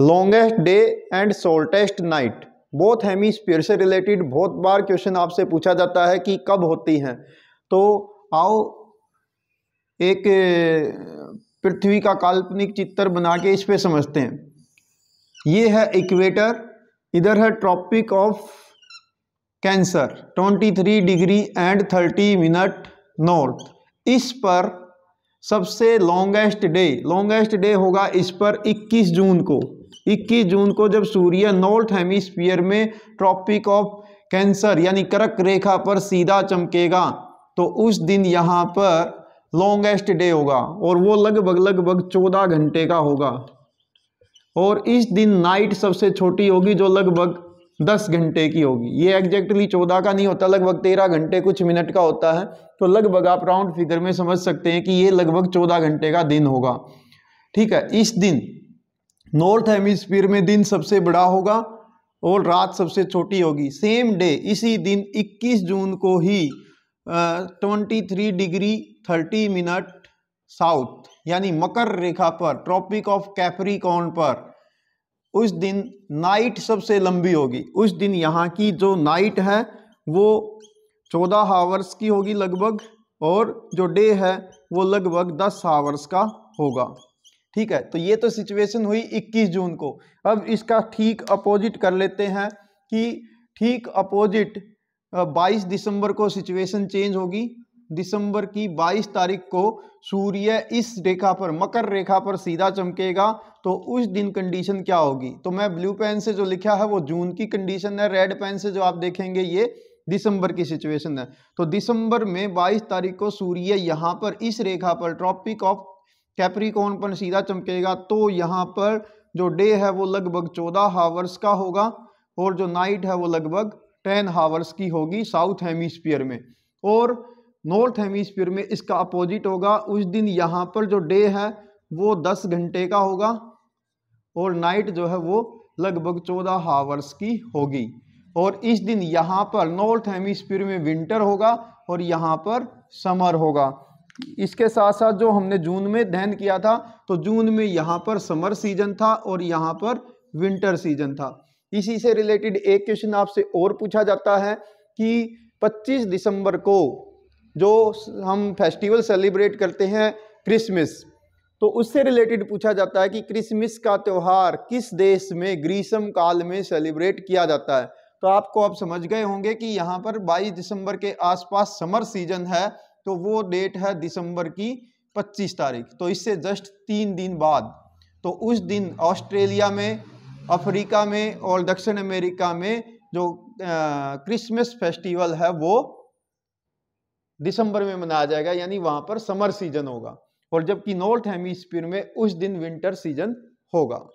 longest day and shortest night both hemisphere से related बहुत बार क्वेश्चन आपसे पूछा जाता है कि कब होती हैं तो आओ एक पृथ्वी का काल्पनिक चित्र बना के इस पे समझते हैं ये है इक्वेटर इधर है tropic of cancer 23 degree and 30 minute north इस पर सबसे लॉन्गेस्ट डे लॉन्गेस्ट डे होगा इस पर 21 जून को 21 जून को जब सूर्य नॉर्थ हेमिस्फीयर में ट्रॉपिक ऑफ कैंसर यानी करक रेखा पर सीधा चमकेगा तो उस दिन यहाँ पर लॉन्गेस्ट डे होगा और वो लगभग लगभग चौदह घंटे का होगा और इस दिन नाइट सबसे छोटी होगी जो लगभग दस घंटे की होगी ये एग्जैक्टली चौदह का नहीं होता लगभग तेरह घंटे कुछ मिनट का होता है तो लगभग आप राउंड फिगर में समझ सकते हैं कि ये लगभग चौदह घंटे का दिन होगा ठीक है इस दिन नॉर्थ हेमिस्फीयर में दिन सबसे बड़ा होगा और रात सबसे छोटी होगी सेम डे इसी दिन 21 जून को ही twenty three degree thirty minute south यानी मकर रेखा पर ट्रॉपिक ऑफ कैप्रिकॉन पर उस दिन नाइट सबसे लंबी होगी उस दिन यहाँ की जो नाइट है वो चौदह हावर्स की होगी लगभग और जो डे है वो लगभग दस हावर्स का होगा ठीक है तो ये तो सिचुएशन हुई 21 जून को अब इसका ठीक अपोजिट कर लेते हैं कि ठीक अपोजिट 22 दिसंबर को सिचुएशन चेंज होगी दिसंबर की 22 तारीख को सूर्य इस रेखा पर मकर रेखा पर सीधा चमकेगा तो उस दिन कंडीशन क्या होगी तो मैं ब्लू पेन से जो लिखा है वो जून की कंडीशन है रेड पेन से जो आप देखेंगे ये दिसंबर की सिचुएशन है तो दिसंबर में 22 तारीख को सूर्य यहाँ पर इस रेखा पर ट्रॉपिक ऑफ कैप्रिकॉन पर सीधा चमकेगा तो यहाँ पर जो डे है वो लगभग चौदह हावर्स का होगा और जो नाइट है वो लगभग टेन हावर्स की होगी साउथ हेमिस्फीयर में और नॉर्थ हेमिस्फीयर में इसका अपोजिट होगा उस दिन यहाँ पर जो डे है वो दस घंटे का होगा और नाइट जो है वो लगभग चौदह हावर्स की होगी और इस दिन यहाँ पर नॉर्थ हेमिस्फीयर में विंटर होगा और यहाँ पर समर होगा इसके साथ साथ जो हमने जून में दहन किया था तो जून में यहाँ पर समर सीजन था और यहाँ पर विंटर सीजन था इसी से रिलेटेड एक क्वेश्चन आपसे और पूछा जाता है कि 25 दिसंबर को जो हम फेस्टिवल सेलिब्रेट करते हैं क्रिसमस तो उससे रिलेटेड पूछा जाता है कि क्रिसमस का त्यौहार किस देश में ग्रीष्म काल में सेलिब्रेट किया जाता है तो आपको आप समझ गए होंगे कि यहाँ पर 22 दिसंबर के आसपास समर सीजन है तो वो डेट है दिसंबर की 25 तारीख तो इससे जस्ट तीन दिन बाद तो उस दिन ऑस्ट्रेलिया में अफ्रीका में और दक्षिण अमेरिका में जो क्रिसमस फेस्टिवल है वो दिसंबर में मनाया जाएगा यानी वहां पर समर सीजन होगा और जबकि नॉर्थ हेमिस्फीयर में उस दिन विंटर सीजन होगा